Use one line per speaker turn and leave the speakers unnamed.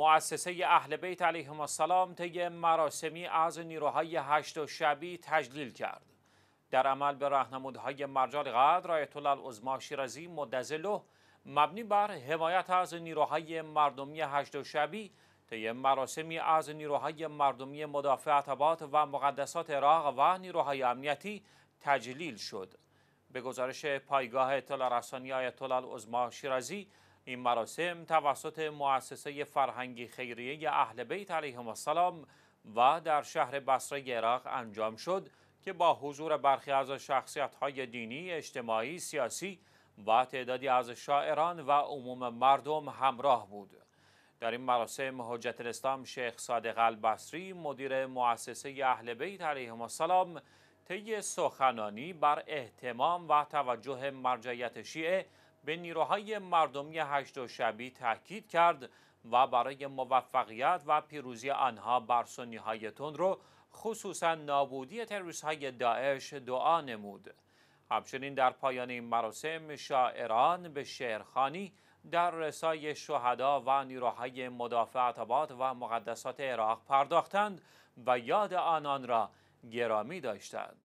مؤسسه اهل بیت علیهم السلام طی مراسمی از نیروهای هشت و شبی تجلیل کرد در عمل به راهنمودهای مرجال قدر آیت الله العظما شیرازی مدزله مبنی بر حمایت از نیروهای مردمی هشت و شبی طی مراسمی از نیروهای مردمی مدافع عتبات و مقدسات عراق و نیروهای امنیتی تجلیل شد به گزارش پایگاه اطلاع رسانی آیت الله شیرازی این مراسم توسط مؤسسه فرهنگی خیریه اهل بیت علیهم السلام و در شهر بصره عراق انجام شد که با حضور برخی از شخصیت های دینی، اجتماعی، سیاسی و تعدادی از شاعران و عموم مردم همراه بود. در این مراسم حجت الاسلام شیخ صادق البصری مدیر مؤسسه اهل بیت علیهم السلام طی سخنانی بر احتمام و توجه مرجعیت شیعه به نیروهای مردمی هشت و شبی تاکید کرد و برای موفقیت و پیروزی آنها بر های رو خصوصا نابودی تروریست های داعش دعا نمود همچنین در پایان این مراسم شاعران به شعرخانی در رسای شهدا و نیروهای مدافع و مقدسات عراق پرداختند و یاد آنان را گرامی داشتند